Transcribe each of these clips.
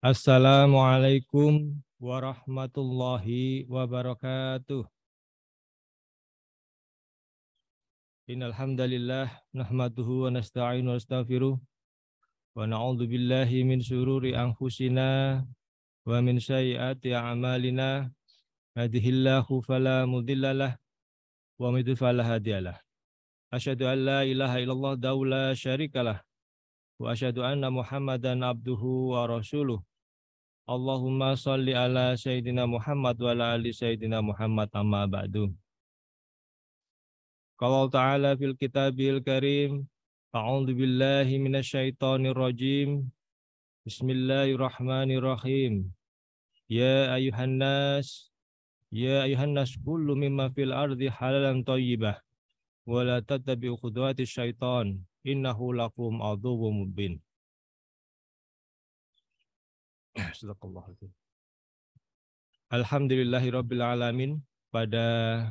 Assalamualaikum warahmatullahi wabarakatuh. Innal hamdalillah nahmaduhu wa nasta'inu wa nastaghfiruh wa na'udzu billahi min syururi anfusina wa min sayyiati a'malina yahdihillahu fala mudhillalah wa may yudhlil fala hadiyalah. Asyhadu an la ilaha illallah daula syarikalah wa asyhadu anna Muhammadan abduhu wa rasuluh Allahumma salli ala Sayyidina Muhammad wa ala ali Sayyidina Muhammad amma ba'du. Kalau ta'ala fil kitabil karim, a'udzu billahi minasyaitanir rajim. Bismillahirrahmanirrahim. Ya ayuhannas, ya ayuhannas kullu mimma fil ardi halalan tayyibah, wa la tattabi'u khutuwatis syaitan innahu lakum aduwwum mubin. Eh. Alhamdulillahi Rabbil Alamin. Pada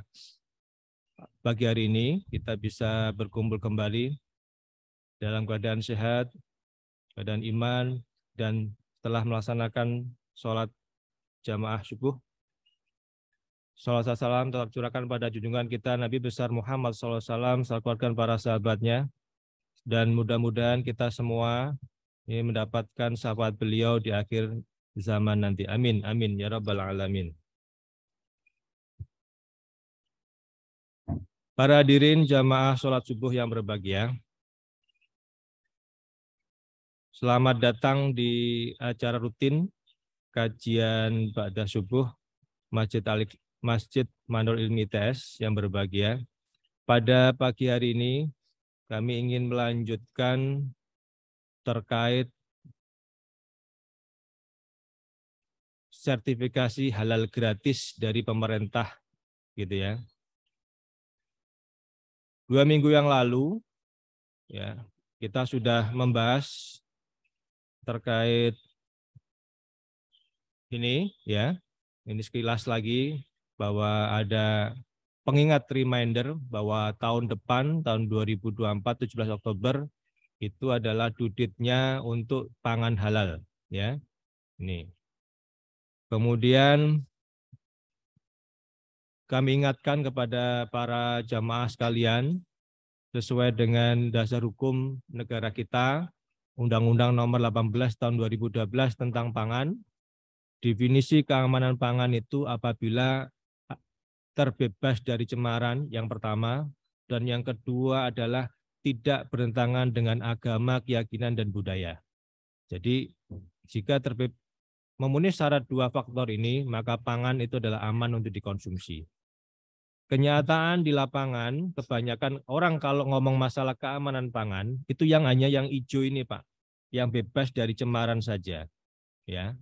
pagi hari ini kita bisa berkumpul kembali dalam keadaan sehat, keadaan iman, dan telah melaksanakan sholat jamaah subuh. Salam salam tetap curahkan pada junjungan kita Nabi besar Muhammad SAW, salam keluarkan para sahabatnya, dan mudah-mudahan kita semua ya, mendapatkan syafaat beliau di akhir zaman nanti. Amin, amin ya rabbal alamin. Para hadirin jamaah sholat subuh yang berbahagia, selamat datang di acara rutin kajian Ba'da Subuh Masjid Alik Masjid Manur Ilmi Tes yang berbahagia. Pada pagi hari ini kami ingin melanjutkan terkait sertifikasi halal gratis dari pemerintah gitu ya. Dua minggu yang lalu ya, kita sudah membahas terkait ini ya. Ini sekilas lagi bahwa ada pengingat reminder bahwa tahun depan tahun 2024 17 Oktober itu adalah duditnya untuk pangan halal ya ini kemudian kami ingatkan kepada para jamaah sekalian sesuai dengan dasar hukum negara kita Undang-Undang Nomor 18 Tahun 2012 tentang pangan definisi keamanan pangan itu apabila terbebas dari cemaran yang pertama dan yang kedua adalah tidak berentangan dengan agama, keyakinan, dan budaya. Jadi jika terbit memenuhi syarat dua faktor ini, maka pangan itu adalah aman untuk dikonsumsi. Kenyataan di lapangan, kebanyakan orang kalau ngomong masalah keamanan pangan, itu yang hanya yang hijau ini Pak, yang bebas dari cemaran saja. ya.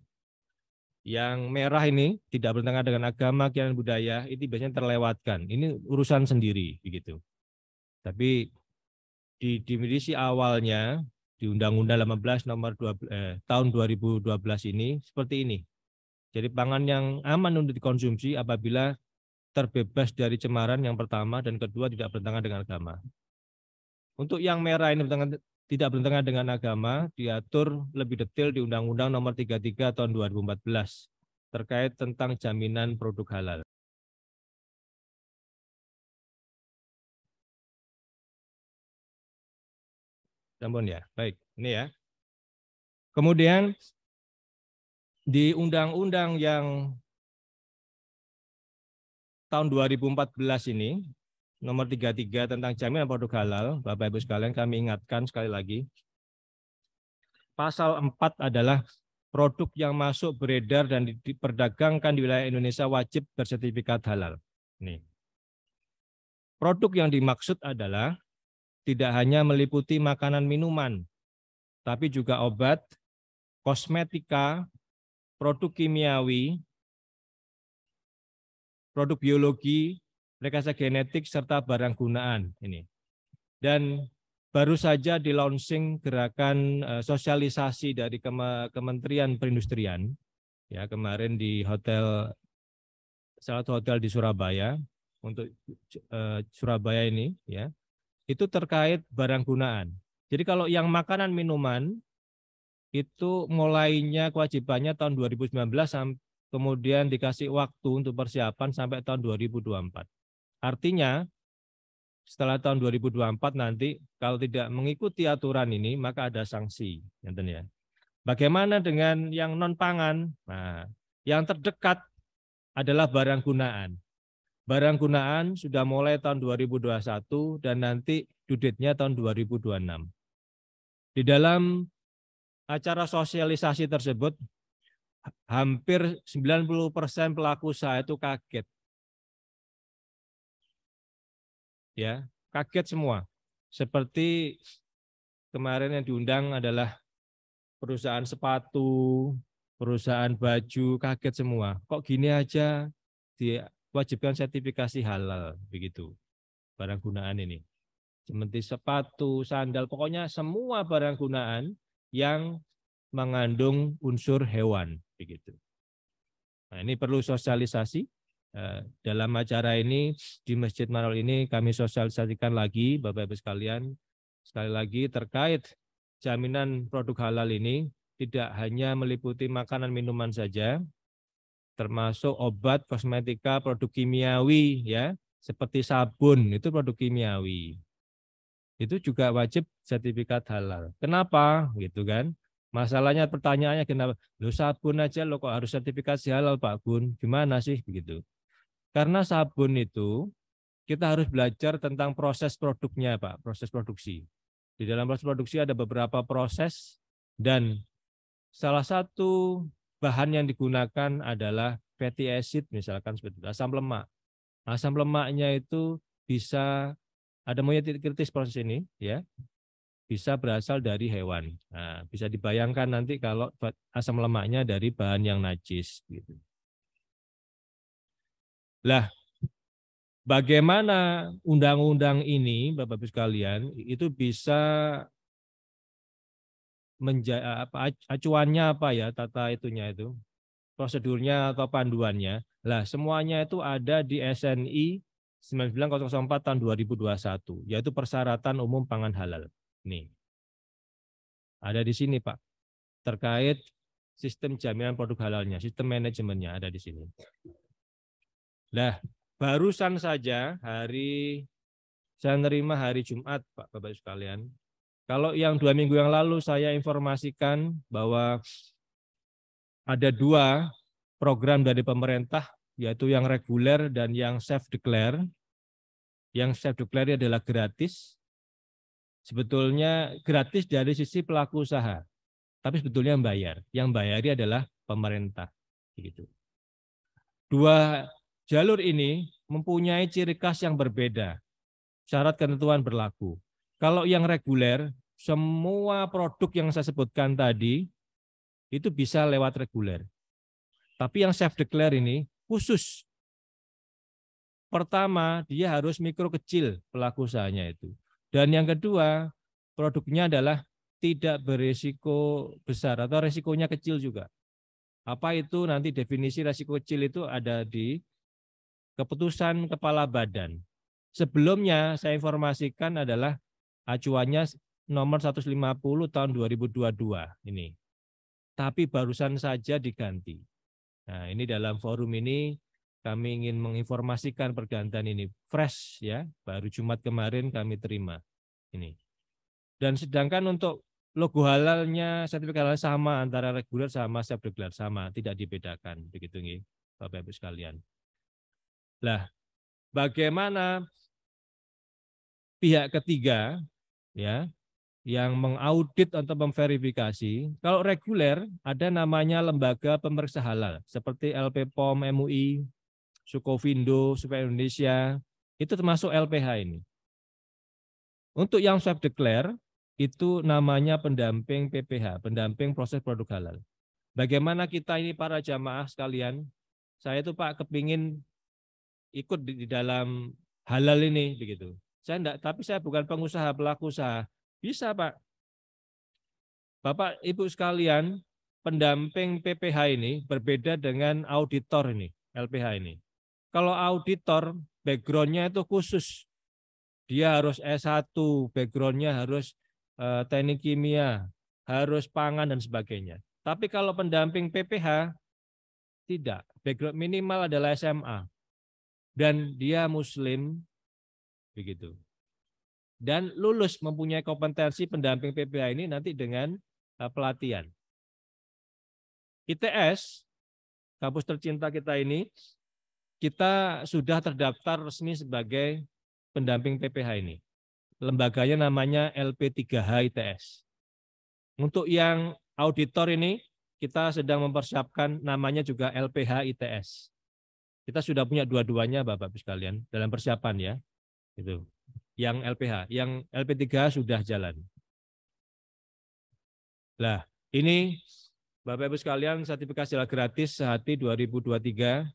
Yang merah ini tidak bertentangan dengan agama, keyakinan budaya, itu biasanya terlewatkan. Ini urusan sendiri begitu. Tapi di didefinisi awalnya di Undang-Undang 18 nomor 12 eh, tahun 2012 ini seperti ini. Jadi pangan yang aman untuk dikonsumsi apabila terbebas dari cemaran yang pertama dan kedua tidak bertentangan dengan agama. Untuk yang merah ini bertentangan, tidak bertentangan dengan agama diatur lebih detail di Undang-Undang nomor 33 tahun 2014 terkait tentang jaminan produk halal. Jambon ya. Baik, ini ya. Kemudian di undang-undang yang tahun 2014 ini nomor 33 tentang jaminan produk halal, Bapak Ibu sekalian kami ingatkan sekali lagi. Pasal 4 adalah produk yang masuk beredar dan diperdagangkan di wilayah Indonesia wajib bersertifikat halal. Nih. Produk yang dimaksud adalah tidak hanya meliputi makanan minuman, tapi juga obat, kosmetika, produk kimiawi, produk biologi, rekayasa genetik, serta barang gunaan. ini. Dan baru saja di launching gerakan eh, sosialisasi dari Kementerian Perindustrian, ya kemarin di hotel salah satu hotel di Surabaya untuk uh, Surabaya ini ya itu terkait barang gunaan. Jadi kalau yang makanan minuman itu mulainya kewajibannya tahun 2019 kemudian dikasih waktu untuk persiapan sampai tahun 2024. Artinya setelah tahun 2024 nanti kalau tidak mengikuti aturan ini maka ada sanksi, ya. Bagaimana dengan yang non pangan? Nah, yang terdekat adalah barang gunaan. Barang gunaan sudah mulai tahun 2021 dan nanti duditnya tahun 2026. Di dalam acara sosialisasi tersebut, hampir 90 persen pelaku usaha itu kaget. Ya, kaget semua. Seperti kemarin yang diundang adalah perusahaan sepatu, perusahaan baju, kaget semua. Kok gini aja di wajibkan sertifikasi halal begitu barang gunaan ini seperti sepatu sandal pokoknya semua barang gunaan yang mengandung unsur hewan begitu nah ini perlu sosialisasi eh, dalam acara ini di Masjid marol ini kami sosialisasikan lagi Bapak Ibu sekalian sekali lagi terkait jaminan produk halal ini tidak hanya meliputi makanan minuman saja termasuk obat, kosmetika, produk kimiawi ya, seperti sabun itu produk kimiawi. Itu juga wajib sertifikat halal. Kenapa? Gitu kan. Masalahnya pertanyaannya kenapa? Lo sabun aja lo kok harus sertifikasi halal Pak Gun? Gimana sih begitu? Karena sabun itu kita harus belajar tentang proses produknya Pak, proses produksi. Di dalam proses produksi ada beberapa proses dan salah satu bahan yang digunakan adalah fatty acid misalkan seperti itu, asam lemak. Asam lemaknya itu bisa ada monyet titik kritis proses ini ya. Bisa berasal dari hewan. Nah, bisa dibayangkan nanti kalau asam lemaknya dari bahan yang najis gitu. Lah, bagaimana undang-undang ini Bapak-Ibu sekalian itu bisa menja eh, apa acuannya apa ya tata itunya itu prosedurnya atau panduannya. Lah semuanya itu ada di SNI 9904 tahun 2021 yaitu persyaratan umum pangan halal. Nih. Ada di sini, Pak. Terkait sistem jaminan produk halalnya, sistem manajemennya ada di sini. Lah, barusan saja hari saya nerima hari Jumat, Pak Bapak sekalian, kalau yang dua minggu yang lalu saya informasikan bahwa ada dua program dari pemerintah, yaitu yang reguler dan yang self-declare. Yang self-declare adalah gratis. Sebetulnya gratis dari sisi pelaku usaha, tapi sebetulnya yang bayar. Yang bayari adalah pemerintah. Begitu. Dua jalur ini mempunyai ciri khas yang berbeda. Syarat ketentuan berlaku. Kalau yang reguler semua produk yang saya sebutkan tadi itu bisa lewat reguler. Tapi yang self declare ini khusus. Pertama, dia harus mikro kecil pelaku usahanya itu. Dan yang kedua, produknya adalah tidak berisiko besar atau resikonya kecil juga. Apa itu nanti definisi resiko kecil itu ada di keputusan kepala badan. Sebelumnya saya informasikan adalah acuannya nomor 150 tahun 2022 ini. Tapi barusan saja diganti. Nah, ini dalam forum ini kami ingin menginformasikan pergantian ini fresh ya, baru Jumat kemarin kami terima ini. Dan sedangkan untuk logo halalnya sertifikat halal sama antara reguler sama self-reguler sama, tidak dibedakan begitu nih Bapak Ibu sekalian. Lah, bagaimana pihak ketiga ya yang mengaudit atau memverifikasi. Kalau reguler ada namanya lembaga pemeriksa halal seperti LP POM MUI, Sukovindo, Supaya Indonesia, itu termasuk LPH ini. Untuk yang swab declare itu namanya pendamping PPH, pendamping proses produk halal. Bagaimana kita ini para jamaah sekalian, saya itu Pak kepingin ikut di, di dalam halal ini begitu. Saya enggak, tapi saya bukan pengusaha pelaku usaha bisa, Pak. Bapak Ibu sekalian, pendamping PPH ini berbeda dengan auditor ini, LPH ini. Kalau auditor, backgroundnya itu khusus. Dia harus S1, backgroundnya harus eh, teknik kimia, harus pangan dan sebagainya. Tapi kalau pendamping PPH, tidak. Background minimal adalah SMA. Dan dia muslim, begitu dan lulus mempunyai kompetensi pendamping PPH ini nanti dengan eh, pelatihan. ITS, kampus tercinta kita ini, kita sudah terdaftar resmi sebagai pendamping PPH ini. Lembaganya namanya LP3H ITS. Untuk yang auditor ini, kita sedang mempersiapkan namanya juga LPH ITS. Kita sudah punya dua-duanya Bapak-Ibu sekalian dalam persiapan ya. Gitu yang LPH, yang LP3 sudah jalan. Nah, ini Bapak Ibu sekalian sertifikasi jalan gratis sehati 2023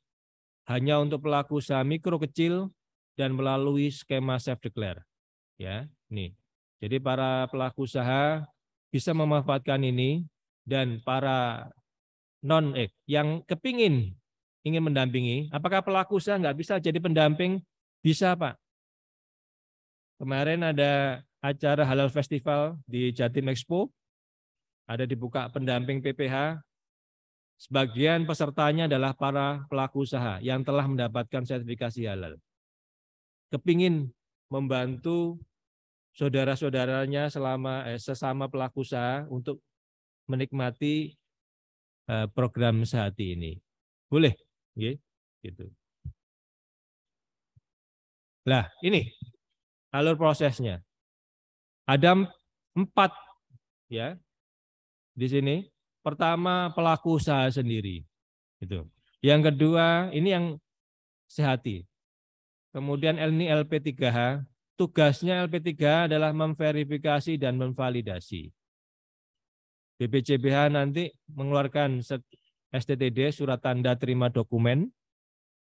hanya untuk pelaku usaha mikro kecil dan melalui skema self declare. Ya, nih. Jadi para pelaku usaha bisa memanfaatkan ini dan para non eh yang kepingin ingin mendampingi, apakah pelaku usaha nggak bisa jadi pendamping? Bisa Pak. Kemarin ada acara Halal Festival di Jatim Expo. Ada dibuka pendamping PPH. Sebagian pesertanya adalah para pelaku usaha yang telah mendapatkan sertifikasi halal. Kepingin membantu saudara-saudaranya selama eh, sesama pelaku usaha untuk menikmati eh, program sehati ini. Boleh? Gitu. Nah, ini alur prosesnya. Ada empat ya di sini. Pertama pelaku usaha sendiri, itu. Yang kedua ini yang sehati. Kemudian ini LP3H. Tugasnya lp 3 adalah memverifikasi dan memvalidasi. BPCBH nanti mengeluarkan STTD surat tanda terima dokumen,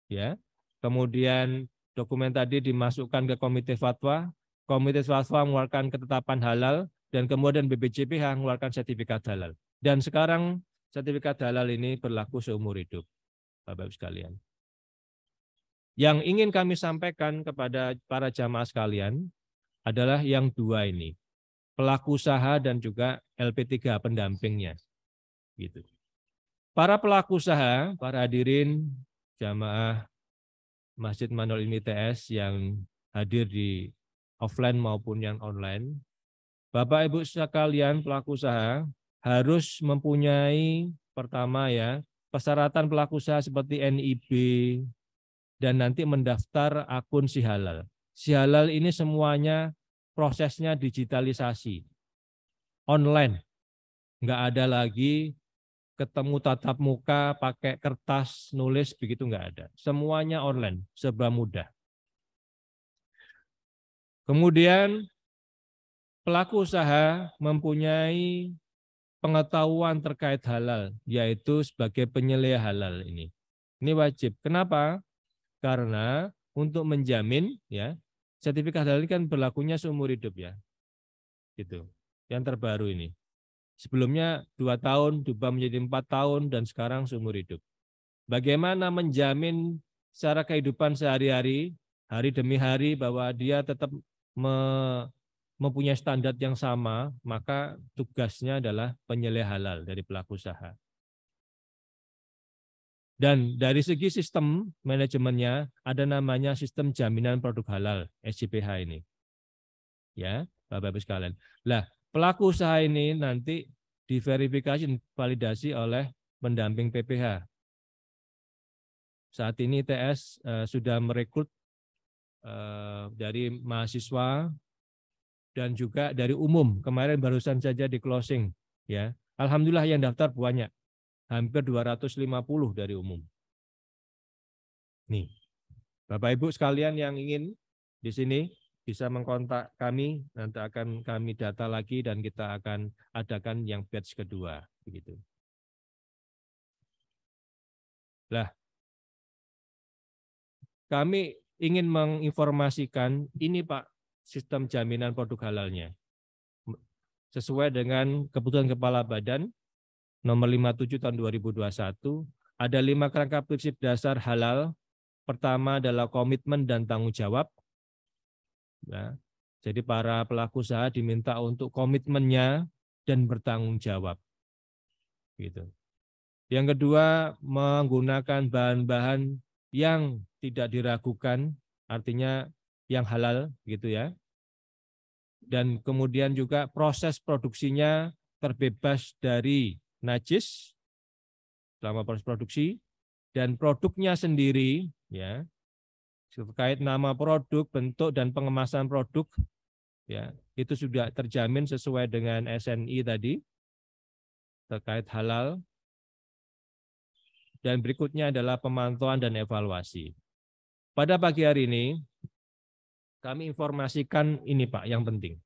ya. Kemudian Dokumen tadi dimasukkan ke Komite Fatwa, Komite Fatwa mengeluarkan ketetapan halal, dan kemudian BPJPH mengeluarkan sertifikat halal. Dan sekarang sertifikat halal ini berlaku seumur hidup, Bapak-Ibu sekalian. Yang ingin kami sampaikan kepada para jamaah sekalian adalah yang dua ini, pelaku usaha dan juga LP3 pendampingnya. Gitu. Para pelaku usaha, para hadirin, jamaah Masjid Manol ini TS yang hadir di offline maupun yang online. Bapak Ibu sekalian pelaku usaha harus mempunyai pertama ya persyaratan pelaku usaha seperti NIB dan nanti mendaftar akun si halal. Si halal ini semuanya prosesnya digitalisasi online. Enggak ada lagi ketemu tatap muka, pakai kertas, nulis, begitu nggak ada. Semuanya online, serba mudah. Kemudian pelaku usaha mempunyai pengetahuan terkait halal, yaitu sebagai penyelia halal ini. Ini wajib. Kenapa? Karena untuk menjamin ya sertifikat halal ini kan berlakunya seumur hidup ya. Gitu. Yang terbaru ini. Sebelumnya dua tahun, diubah menjadi empat tahun, dan sekarang seumur hidup. Bagaimana menjamin secara kehidupan sehari-hari, hari demi hari, bahwa dia tetap me mempunyai standar yang sama, maka tugasnya adalah penyeleh halal dari pelaku usaha. Dan dari segi sistem manajemennya, ada namanya sistem jaminan produk halal, SJPH ini. Ya, Bapak-Ibu sekalian. Lah, Pelaku usaha ini nanti diverifikasi dan validasi oleh pendamping PPH. Saat ini TS uh, eh, sudah merekrut uh, dari mahasiswa dan juga dari umum. Kemarin barusan saja di closing ya. Alhamdulillah yang daftar banyak. Hampir 250 dari umum. Nih. Bapak Ibu sekalian yang ingin di sini bisa mengkontak kami, nanti akan kami data lagi dan kita akan adakan yang batch kedua. Begitu. Lah, kami ingin menginformasikan ini Pak sistem jaminan produk halalnya. Sesuai dengan keputusan Kepala Badan nomor 57 tahun 2021, ada lima kerangka prinsip dasar halal. Pertama adalah komitmen dan tanggung jawab. Ya. Jadi para pelaku usaha diminta untuk komitmennya dan bertanggung jawab. Gitu. Yang kedua, menggunakan bahan-bahan yang tidak diragukan, artinya yang halal gitu ya. Dan kemudian juga proses produksinya terbebas dari najis selama proses produksi dan produknya sendiri ya terkait nama produk, bentuk dan pengemasan produk ya, itu sudah terjamin sesuai dengan SNI tadi terkait halal. Dan berikutnya adalah pemantauan dan evaluasi. Pada pagi hari ini kami informasikan ini Pak yang penting.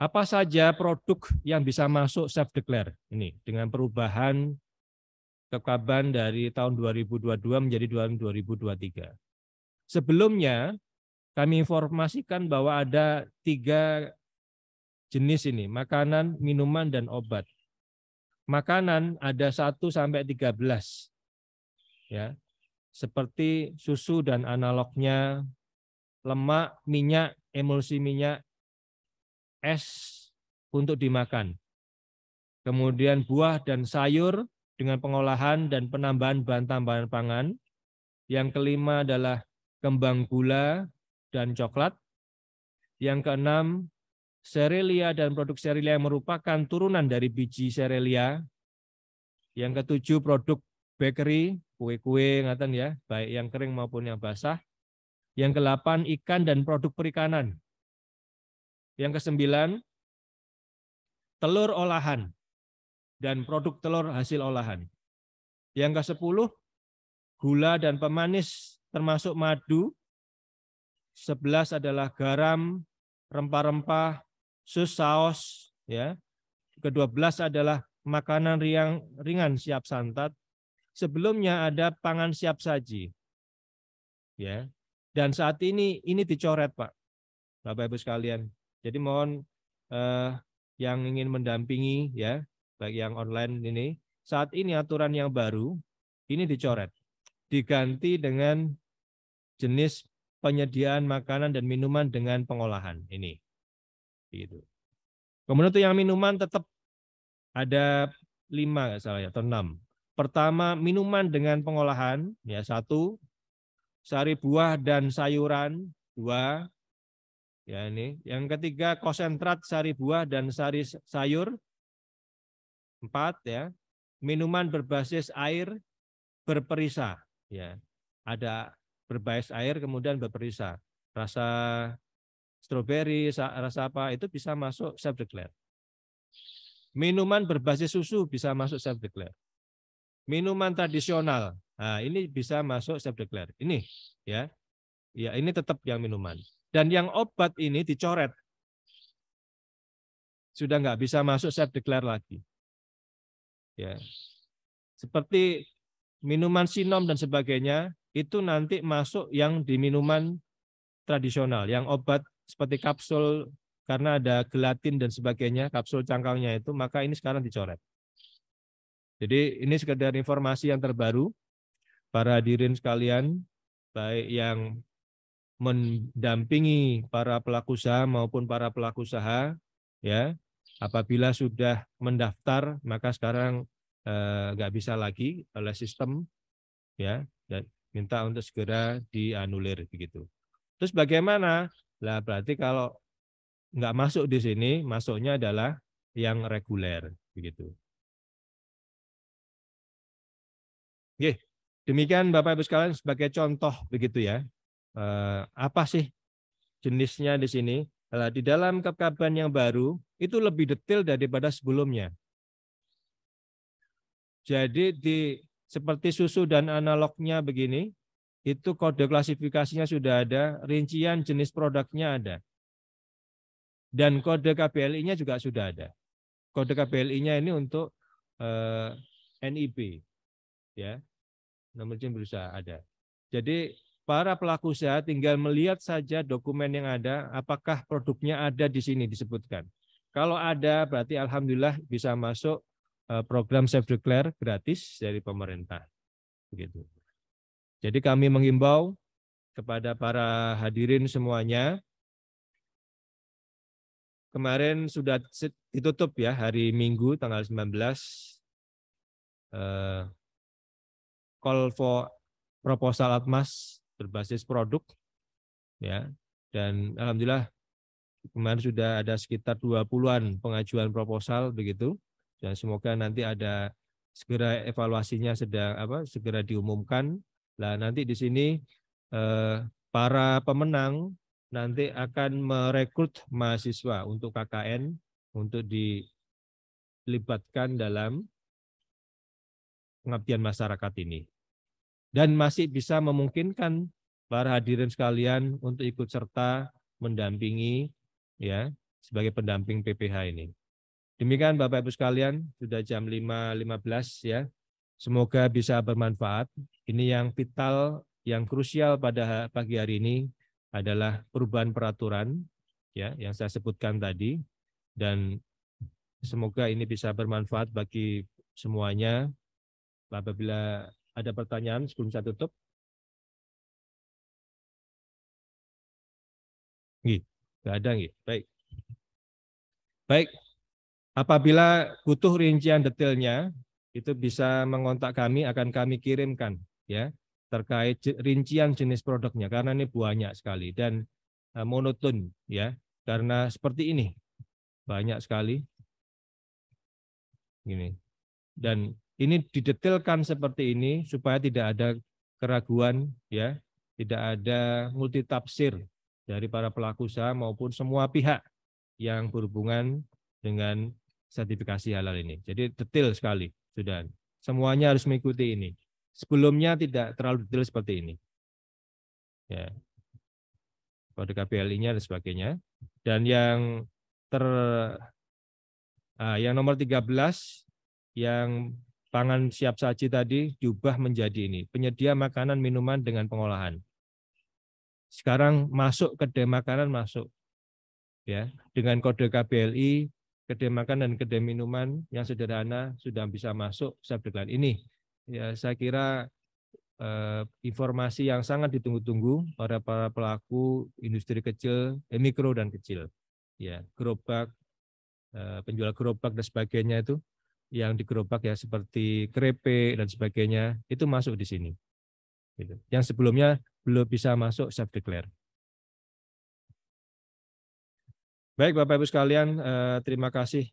Apa saja produk yang bisa masuk self declare ini dengan perubahan kekaban dari tahun 2022 menjadi tahun 2023. Sebelumnya kami informasikan bahwa ada tiga jenis ini, makanan, minuman, dan obat. Makanan ada 1 sampai 13. Ya. Seperti susu dan analognya, lemak, minyak, emulsi minyak, es untuk dimakan. Kemudian buah dan sayur dengan pengolahan dan penambahan bahan tambahan pangan. Yang kelima adalah kembang gula dan coklat. Yang keenam, serelia dan produk serelia yang merupakan turunan dari biji serelia. Yang ketujuh, produk bakery, kue-kue ya, baik yang kering maupun yang basah. Yang kelapan ikan dan produk perikanan. Yang kesembilan, telur olahan dan produk telur hasil olahan. Yang ke-10, gula dan pemanis termasuk madu. 11 adalah garam, rempah-rempah, sus saus, ya. Ke-12 adalah makanan riang, ringan siap santat. Sebelumnya ada pangan siap saji. Ya. Dan saat ini ini dicoret, Pak. Bapak Ibu sekalian. Jadi mohon eh, yang ingin mendampingi ya bagi yang online ini, saat ini aturan yang baru ini dicoret, diganti dengan jenis penyediaan makanan dan minuman dengan pengolahan ini. Gitu. Kemudian itu yang minuman tetap ada lima nggak salah ya atau enam. Pertama minuman dengan pengolahan ya satu, sari buah dan sayuran dua, ya ini. Yang ketiga konsentrat sari buah dan sari sayur Empat ya, minuman berbasis air berperisa ya. Ada berbasis air kemudian berperisa. Rasa stroberi, rasa apa itu bisa masuk self declare. Minuman berbasis susu bisa masuk self declare. Minuman tradisional, nah ini bisa masuk self declare. Ini ya. Ya, ini tetap yang minuman. Dan yang obat ini dicoret. Sudah nggak bisa masuk self declare lagi ya seperti minuman sinom dan sebagainya itu nanti masuk yang di minuman tradisional yang obat seperti kapsul karena ada gelatin dan sebagainya kapsul cangkangnya itu maka ini sekarang dicoret jadi ini sekedar informasi yang terbaru para hadirin sekalian baik yang mendampingi para pelaku usaha maupun para pelaku usaha ya Apabila sudah mendaftar, maka sekarang eh, nggak bisa lagi oleh sistem, ya, dan minta untuk segera dianulir begitu. Terus bagaimana? Lah berarti kalau nggak masuk di sini, masuknya adalah yang reguler begitu. Oke, demikian Bapak Ibu sekalian sebagai contoh begitu ya. Eh, apa sih jenisnya di sini? Nah, di dalam kekaban yang baru itu lebih detail daripada sebelumnya. Jadi di seperti susu dan analognya begini, itu kode klasifikasinya sudah ada, rincian jenis produknya ada. Dan kode KBLI-nya juga sudah ada. Kode KBLI-nya ini untuk eh, NIP. Ya. Nomor izin berusaha ada. Jadi para pelaku usaha tinggal melihat saja dokumen yang ada, apakah produknya ada di sini disebutkan. Kalau ada berarti alhamdulillah bisa masuk eh, program self declare gratis dari pemerintah. Begitu. Jadi kami mengimbau kepada para hadirin semuanya kemarin sudah ditutup ya hari Minggu tanggal 19 eh, call for proposal atmas berbasis produk ya dan alhamdulillah kemarin sudah ada sekitar 20-an pengajuan proposal begitu dan semoga nanti ada segera evaluasinya sedang apa segera diumumkan lah nanti di sini eh, para pemenang nanti akan merekrut mahasiswa untuk KKN untuk dilibatkan dalam pengabdian masyarakat ini dan masih bisa memungkinkan para hadirin sekalian untuk ikut serta mendampingi ya sebagai pendamping PPH ini. Demikian Bapak Ibu sekalian, sudah jam 5.15 ya. Semoga bisa bermanfaat. Ini yang vital, yang krusial pada pagi hari ini adalah perubahan peraturan ya yang saya sebutkan tadi dan semoga ini bisa bermanfaat bagi semuanya. Apabila ada pertanyaan sebelum saya tutup? Nggih, enggak ada nggih. Baik. Baik. Apabila butuh rincian detailnya, itu bisa mengontak kami akan kami kirimkan ya terkait rincian jenis produknya karena ini banyak sekali dan eh, monoton ya karena seperti ini banyak sekali gini dan ini didetailkan seperti ini supaya tidak ada keraguan ya, tidak ada multitafsir dari para pelaku usaha maupun semua pihak yang berhubungan dengan sertifikasi halal ini. Jadi detail sekali sudah. Semuanya harus mengikuti ini. Sebelumnya tidak terlalu detail seperti ini. Ya. Kode KPLI-nya dan sebagainya. Dan yang ter ah, yang nomor 13 yang pangan siap saji tadi diubah menjadi ini, penyedia makanan minuman dengan pengolahan. Sekarang masuk kedai makanan masuk. Ya, dengan kode KBLI, kedai makan dan kedai minuman yang sederhana sudah bisa masuk subdeklan ini. Ya, saya kira eh, informasi yang sangat ditunggu-tunggu para para pelaku industri kecil, eh, mikro dan kecil. Ya, gerobak, eh, penjual gerobak dan sebagainya itu yang digerobak ya seperti krepe dan sebagainya itu masuk di sini. Gitu. Yang sebelumnya belum bisa masuk self declare. Baik Bapak Ibu sekalian, eh, terima kasih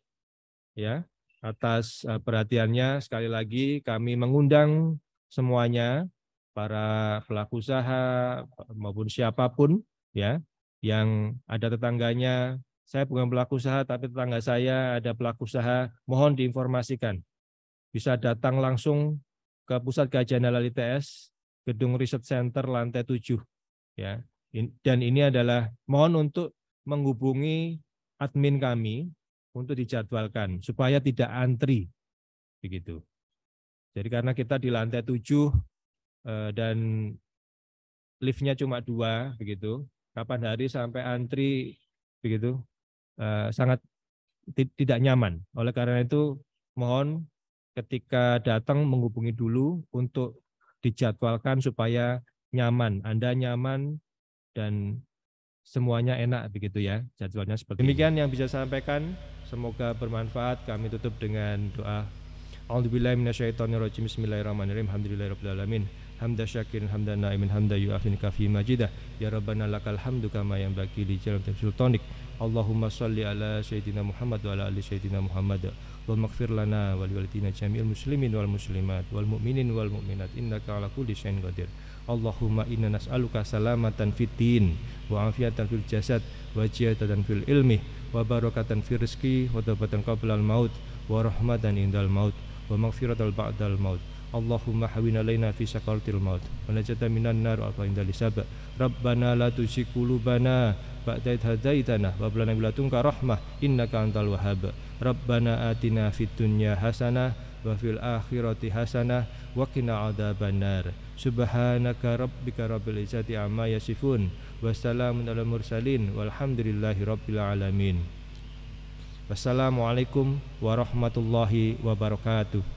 ya atas eh, perhatiannya. Sekali lagi kami mengundang semuanya para pelaku usaha maupun siapapun ya yang ada tetangganya saya bukan pelaku usaha, tapi tetangga saya ada pelaku usaha, mohon diinformasikan. Bisa datang langsung ke Pusat Kajian Halal ITS, Gedung Riset Center lantai 7. Ya. Dan ini adalah mohon untuk menghubungi admin kami untuk dijadwalkan supaya tidak antri begitu. Jadi karena kita di lantai 7 eh, dan liftnya cuma dua begitu, kapan hari sampai antri begitu Eh, sangat tidak nyaman. Oleh karena itu mohon ketika datang menghubungi dulu untuk dijadwalkan supaya nyaman, Anda nyaman dan semuanya enak begitu ya jadwalnya seperti demikian yang bisa saya sampaikan semoga bermanfaat kami tutup dengan doa Alhamdulillahirobbilalamin. Bismillahirrahmanirrahim. Alhamdulillahirrahmanirrahim hamda syakirin hamda naimin hamda yu'afin kafi majidah ya rabbana lakal hamdu kama yang bagi li jalam sultanik Allahumma salli ala sayyidina Muhammad wa ala ali sayyidina Muhammad wa maghfir lana wa liwalidina jami'il muslimin wal muslimat wal mu'minin wal mu'minat innaka ala kulli syai'in qadir Allahumma inna nas'aluka salamatan fid din wa afiatan fil jasad wa jiyatan fil ilmi wa barakatan fil rizqi wa tabatan qabla al maut wa rahmatan indal maut wa maghfiratal ba'dal maut Allahumma hawina laina fi sakaratil maut wa najata minan nar wa qina lisaba rabbana la tuzigh qulubana ba'da idh hadaitana wa hab lana min ladunka rahmah innaka antal wahhab rabbana atina fid dunya hasanah wa fil akhirati hasanah wa qina nar. subhanaka rabbika rabbil izzati amma yasifun wa salamun alal mursalin walhamdulillahi rabbil alamin Wassalamualaikum warahmatullahi wabarakatuh.